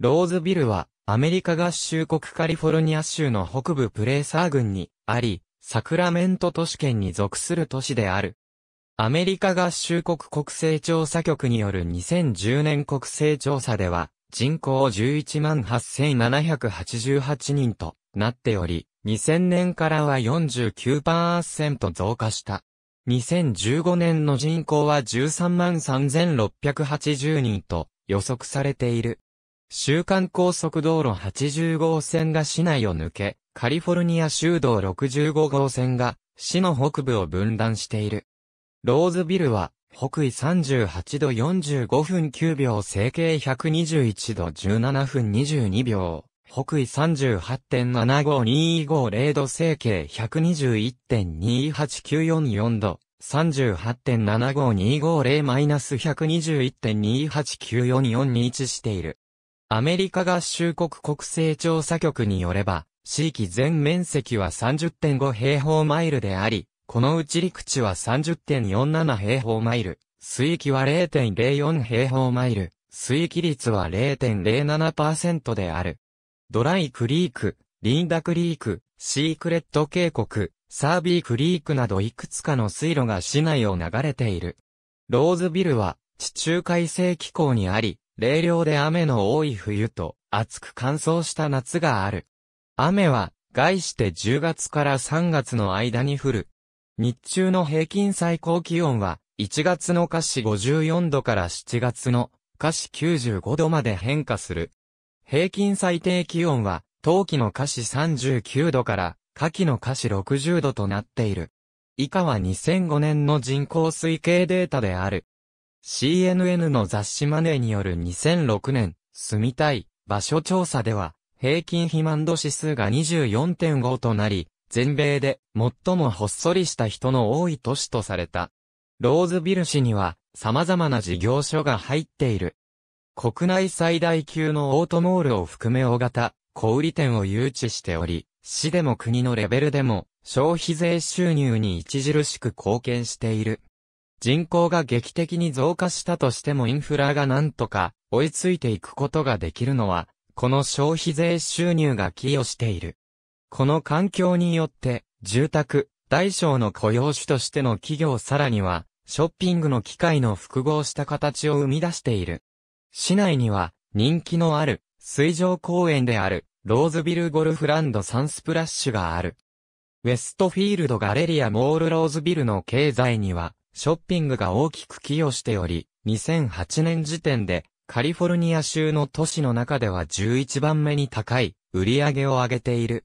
ローズビルは、アメリカ合衆国カリフォルニア州の北部プレーサー郡にあり、サクラメント都市圏に属する都市である。アメリカ合衆国国勢調査局による2010年国勢調査では、人口11万8788人となっており、2000年からは49%増加した。2015年の人口は13万3680人と予測されている。週間高速道路80号線が市内を抜け、カリフォルニア州道65号線が市の北部を分断している。ローズビルは北緯38度45分9秒整形121度17分22秒。北緯38.75250度整形121.28944度、38.75250-121.28944に位置している。アメリカ合衆国国勢調査局によれば、地域全面積は30.5平方マイルであり、このうち陸地は30.47平方マイル、水域は0.04平方マイル、水域率は0.07%である。ドライクリーク、リンダクリーク、シークレット渓谷、サービークリークなどいくつかの水路が市内を流れている。ローズビルは地中海性気候にあり、冷涼で雨の多い冬と、暑く乾燥した夏がある。雨は、概して10月から3月の間に降る。日中の平均最高気温は、1月の華氏54度から7月の華氏95度まで変化する。平均最低気温は、冬季の華氏39度から、夏季の下氏60度となっている。以下は2005年の人口推計データである。CNN の雑誌マネーによる2006年、住みたい、場所調査では、平均肥満度指数が24.5となり、全米で最もほっそりした人の多い都市とされた。ローズビル市には様々な事業所が入っている。国内最大級のオートモールを含め大型、小売店を誘致しており、市でも国のレベルでも消費税収入に著しく貢献している。人口が劇的に増加したとしてもインフラがなんとか追いついていくことができるのは、この消費税収入が寄与している。この環境によって、住宅、大小の雇用主としての企業さらには、ショッピングの機会の複合した形を生み出している。市内には、人気のある、水上公園である、ローズビルゴルフランドサンスプラッシュがある。ウェストフィールドガレリアモールローズビルの経済には、ショッピングが大きく寄与しており、2008年時点でカリフォルニア州の都市の中では11番目に高い売り上げを上げている。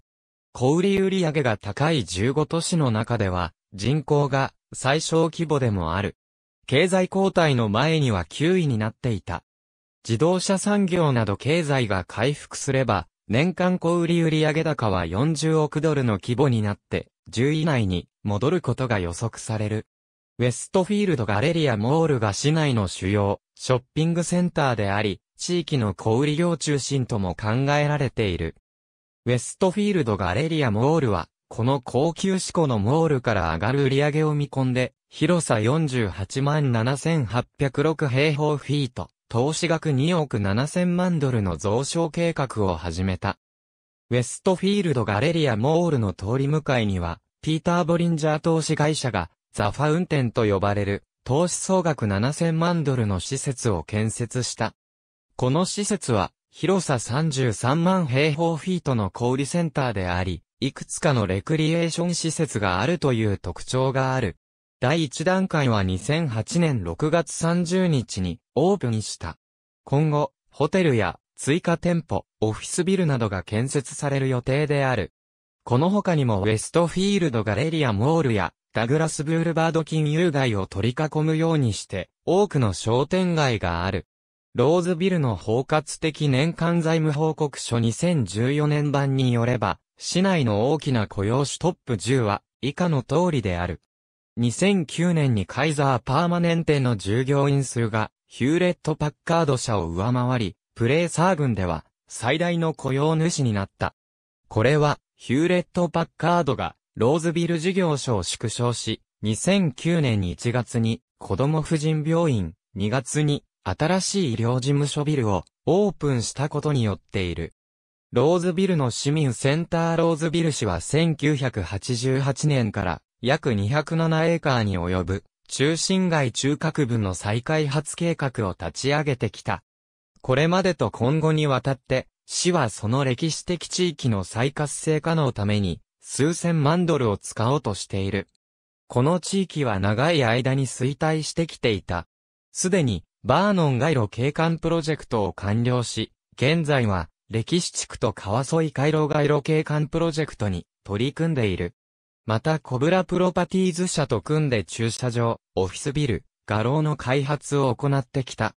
小売売上が高い15都市の中では人口が最小規模でもある。経済交代の前には9位になっていた。自動車産業など経済が回復すれば、年間小売売上高は40億ドルの規模になって、10位以内に戻ることが予測される。ウェストフィールドガレリアモールが市内の主要ショッピングセンターであり、地域の小売業中心とも考えられている。ウェストフィールドガレリアモールは、この高級志向のモールから上がる売上を見込んで、広さ48万7806平方フィート、投資額2億7000万ドルの増床計画を始めた。ウェストフィールドガレリアモールの通り向かいには、ピーター・ボリンジャー投資会社がザ・ファウンテンと呼ばれる、投資総額7000万ドルの施設を建設した。この施設は、広さ33万平方フィートの小売センターであり、いくつかのレクリエーション施設があるという特徴がある。第1段階は2008年6月30日にオープンした。今後、ホテルや追加店舗、オフィスビルなどが建設される予定である。この他にもウェストフィールドガレリアモールやダグラスブールバード金融街を取り囲むようにして、多くの商店街がある。ローズビルの包括的年間財務報告書2014年版によれば、市内の大きな雇用主トップ10は、以下の通りである。2009年にカイザーパーマネンテの従業員数が、ヒューレット・パッカード社を上回り、プレーサー軍では、最大の雇用主になった。これは、ヒューレット・パッカードが、ローズビル事業所を縮小し、2009年1月に子供婦人病院、2月に新しい医療事務所ビルをオープンしたことによっている。ローズビルの市民センターローズビル市は1988年から約207エーカーに及ぶ中心街中核部の再開発計画を立ち上げてきた。これまでと今後にわたって市はその歴史的地域の再活性化のために数千万ドルを使おうとしている。この地域は長い間に衰退してきていた。すでに、バーノン街路景観プロジェクトを完了し、現在は、歴史地区と川沿い回廊街路景観プロジェクトに取り組んでいる。また、コブラプロパティーズ社と組んで駐車場、オフィスビル、画廊の開発を行ってきた。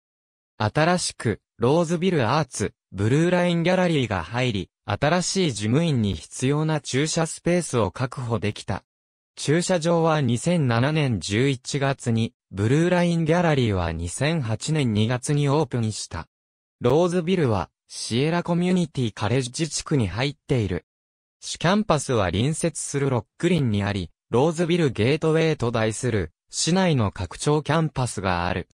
新しく、ローズビルアーツ、ブルーラインギャラリーが入り、新しい事務員に必要な駐車スペースを確保できた。駐車場は2007年11月に、ブルーラインギャラリーは2008年2月にオープンした。ローズビルは、シエラコミュニティカレッジ地区に入っている。市キャンパスは隣接するロックリンにあり、ローズビルゲートウェイと題する、市内の拡張キャンパスがある。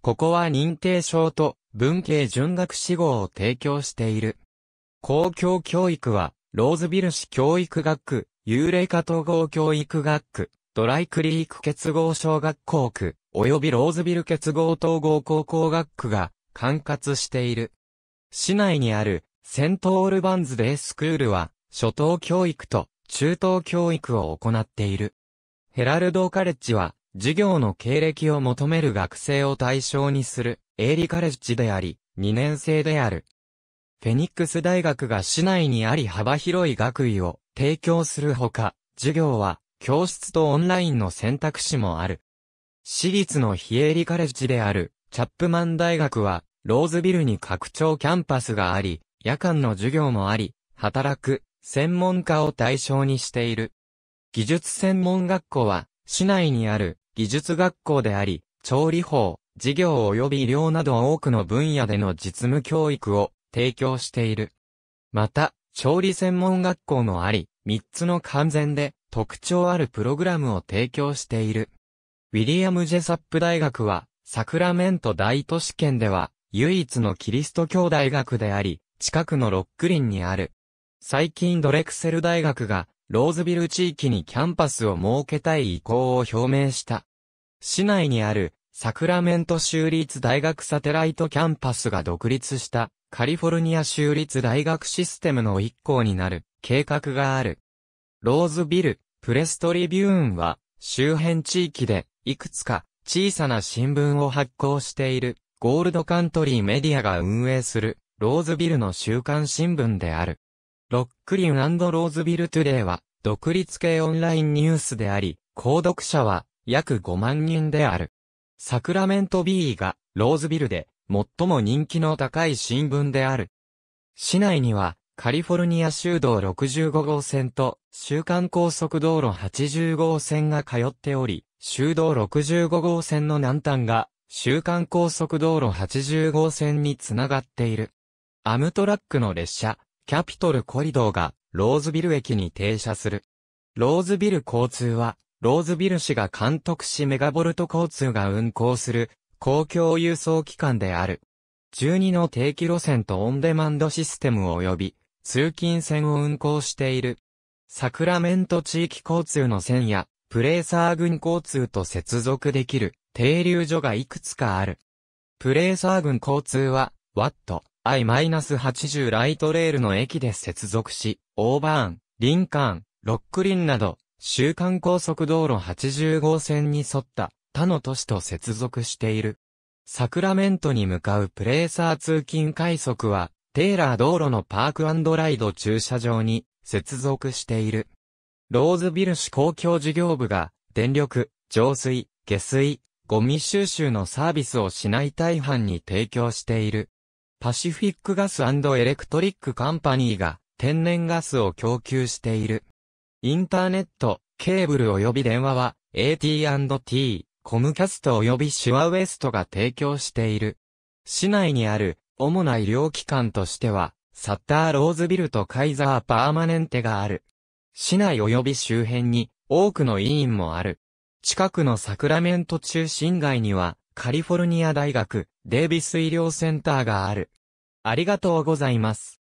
ここは認定証と文系準学志号を提供している。公共教育は、ローズビル市教育学区、幽霊化統合教育学区、ドライクリーク結合小学校区、及びローズビル結合統合高校学区が管轄している。市内にあるセントオールバンズデイスクールは、初等教育と中等教育を行っている。ヘラルドカレッジは、授業の経歴を求める学生を対象にする、営利カレッジであり、2年生である。フェニックス大学が市内にあり幅広い学位を提供するほか、授業は教室とオンラインの選択肢もある。私立の非営利カレッジであるチャップマン大学はローズビルに拡張キャンパスがあり、夜間の授業もあり、働く専門家を対象にしている。技術専門学校は市内にある技術学校であり、調理法、事業及び医療など多くの分野での実務教育を提供している。また、調理専門学校もあり、3つの完全で特徴あるプログラムを提供している。ウィリアム・ジェサップ大学は、サクラメント大都市圏では、唯一のキリスト教大学であり、近くのロックリンにある。最近ドレクセル大学が、ローズビル地域にキャンパスを設けたい意向を表明した。市内にある、サクラメント州立大学サテライトキャンパスが独立したカリフォルニア州立大学システムの一校になる計画がある。ローズビル、プレストリビューンは、周辺地域で、いくつか、小さな新聞を発行している、ゴールドカントリーメディアが運営する、ローズビルの週刊新聞である。ロックリンローズビルトゥデイは、独立系オンラインニュースであり、購読者は、約5万人である。サクラメントビーが、ローズビルで、最も人気の高い新聞である。市内には、カリフォルニア州道65号線と、週間高速道路80号線が通っており、州道65号線の南端が、週間高速道路80号線につながっている。アムトラックの列車、キャピトルコリドーが、ローズビル駅に停車する。ローズビル交通は、ローズビル市が監督しメガボルト交通が運行する公共輸送機関である。12の定期路線とオンデマンドシステム及び通勤線を運行している。サクラメント地域交通の線やプレーサー軍交通と接続できる停留所がいくつかある。プレーサー軍交通は、ワット、I-80 ライトレールの駅で接続し、オーバーン、リンカーン、ロックリンなど、週間高速道路80号線に沿った他の都市と接続している。サクラメントに向かうプレーサー通勤快速は、テイラー道路のパークライド駐車場に接続している。ローズビル市公共事業部が、電力、浄水、下水、ゴミ収集のサービスをしない大半に提供している。パシフィックガスエレクトリックカンパニーが天然ガスを供給している。インターネット、ケーブル及び電話は AT&T、コムキャスト及びシュワウエストが提供している。市内にある主な医療機関としては、サッターローズビルとカイザーパーマネンテがある。市内及び周辺に多くの医院もある。近くのサクラメント中心街にはカリフォルニア大学デイビス医療センターがある。ありがとうございます。